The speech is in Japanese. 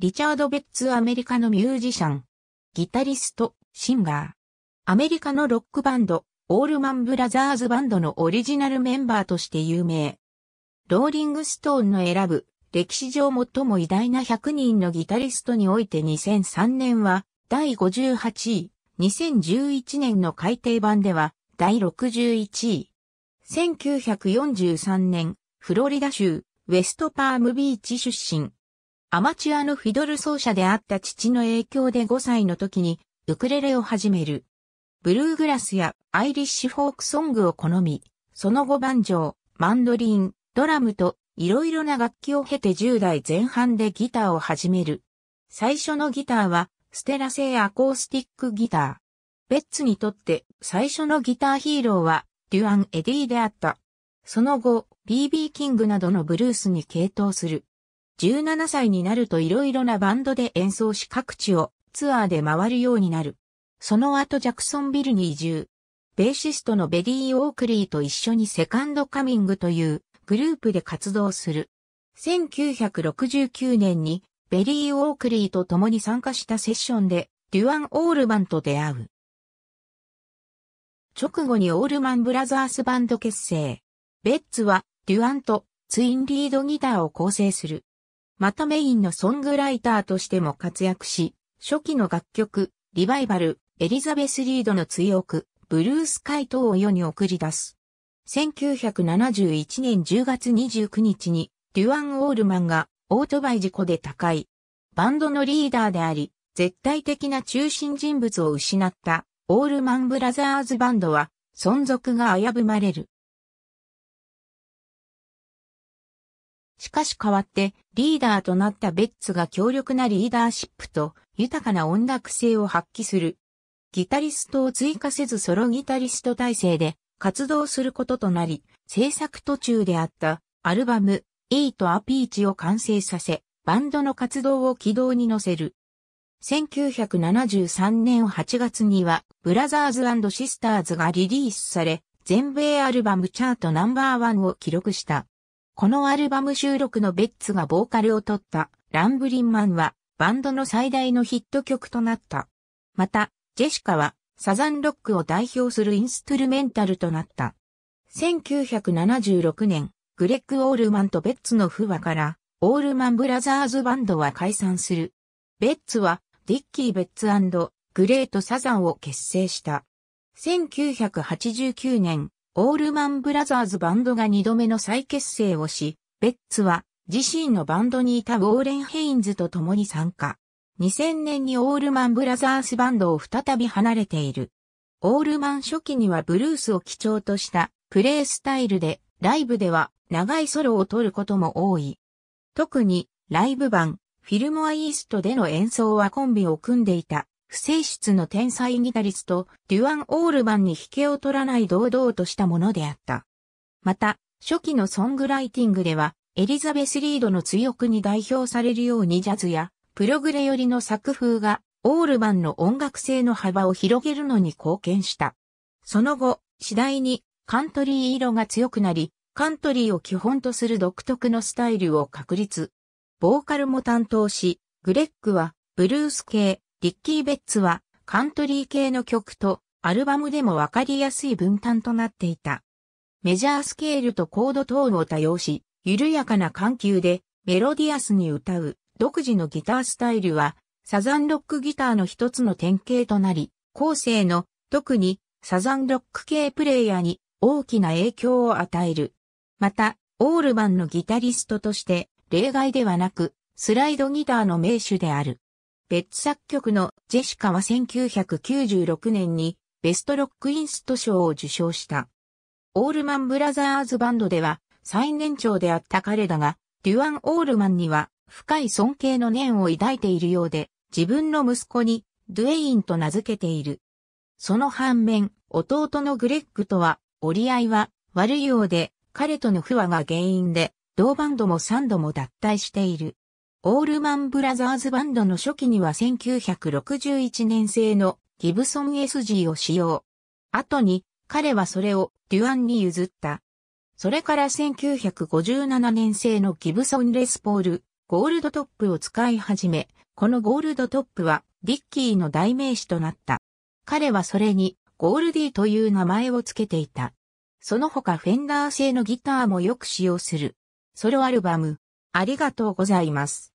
リチャード・ベッツアメリカのミュージシャン、ギタリスト、シンガー。アメリカのロックバンド、オールマン・ブラザーズバンドのオリジナルメンバーとして有名。ローリング・ストーンの選ぶ、歴史上最も偉大な100人のギタリストにおいて2003年は、第58位、2011年の改訂版では、第61位。1943年、フロリダ州、ウェストパームビーチ出身。アマチュアのフィドル奏者であった父の影響で5歳の時にウクレレを始める。ブルーグラスやアイリッシュフォークソングを好み、その後バンジョー、マンドリン、ドラムといろいろな楽器を経て10代前半でギターを始める。最初のギターはステラ製アコースティックギター。ベッツにとって最初のギターヒーローはデュアン・エディであった。その後、BB キングなどのブルースに傾倒する。17歳になると色々なバンドで演奏し各地をツアーで回るようになる。その後ジャクソンビルに移住。ベーシストのベリー・オークリーと一緒にセカンドカミングというグループで活動する。1969年にベリー・オークリーと共に参加したセッションでデュアン・オールマンと出会う。直後にオールマンブラザースバンド結成。ベッツはデュアンとツインリードギターを構成する。またメインのソングライターとしても活躍し、初期の楽曲、リバイバル、エリザベス・リードの追憶、ブルースカイトを世に送り出す。1971年10月29日に、デュアン・オールマンがオートバイ事故で他界。バンドのリーダーであり、絶対的な中心人物を失った、オールマンブラザーズバンドは、存続が危ぶまれる。しかし代わってリーダーとなったベッツが強力なリーダーシップと豊かな音楽性を発揮する。ギタリストを追加せずソロギタリスト体制で活動することとなり、制作途中であったアルバム E とアピーチを完成させ、バンドの活動を軌道に乗せる。1973年8月には、ブラザーズシスターズがリリースされ、全米アルバムチャートナンバーワンを記録した。このアルバム収録のベッツがボーカルを取ったランブリンマンはバンドの最大のヒット曲となった。また、ジェシカはサザンロックを代表するインストゥルメンタルとなった。1976年、グレッグ・オールマンとベッツの不和から、オールマンブラザーズバンドは解散する。ベッツは、ディッキー・ベッツグレート・サザンを結成した。1989年、オールマンブラザーズバンドが2度目の再結成をし、ベッツは自身のバンドにいたウォーレン・ヘインズと共に参加。2000年にオールマンブラザーズバンドを再び離れている。オールマン初期にはブルースを基調としたプレイスタイルで、ライブでは長いソロを取ることも多い。特にライブ版フィルモアイーストでの演奏はコンビを組んでいた不正室の天才ギタリスト、デュアン・オールバンに引けを取らない堂々としたものであった。また、初期のソングライティングでは、エリザベス・リードの追憶に代表されるようにジャズや、プログレ寄りの作風が、オールバンの音楽性の幅を広げるのに貢献した。その後、次第に、カントリー色が強くなり、カントリーを基本とする独特のスタイルを確立。ボーカルも担当し、グレッグは、ブルース系、リッキー・ベッツはカントリー系の曲とアルバムでもわかりやすい分担となっていた。メジャースケールとコード等を多用し、緩やかな緩急でメロディアスに歌う独自のギタースタイルはサザンロックギターの一つの典型となり、後世の特にサザンロック系プレイヤーに大きな影響を与える。また、オールマンのギタリストとして例外ではなく、スライドギターの名手である。別作曲のジェシカは1996年にベストロックインスト賞を受賞した。オールマンブラザーズバンドでは最年長であった彼だが、デュアン・オールマンには深い尊敬の念を抱いているようで、自分の息子にドゥエインと名付けている。その反面、弟のグレッグとは折り合いは悪いようで、彼との不和が原因で、同バンドも3度も脱退している。オールマンブラザーズバンドの初期には1961年製のギブソン SG を使用。後に彼はそれをデュアンに譲った。それから1957年製のギブソンレスポール、ゴールドトップを使い始め、このゴールドトップはディッキーの代名詞となった。彼はそれにゴールディという名前を付けていた。その他フェンダー製のギターもよく使用する。ソロアルバム、ありがとうございます。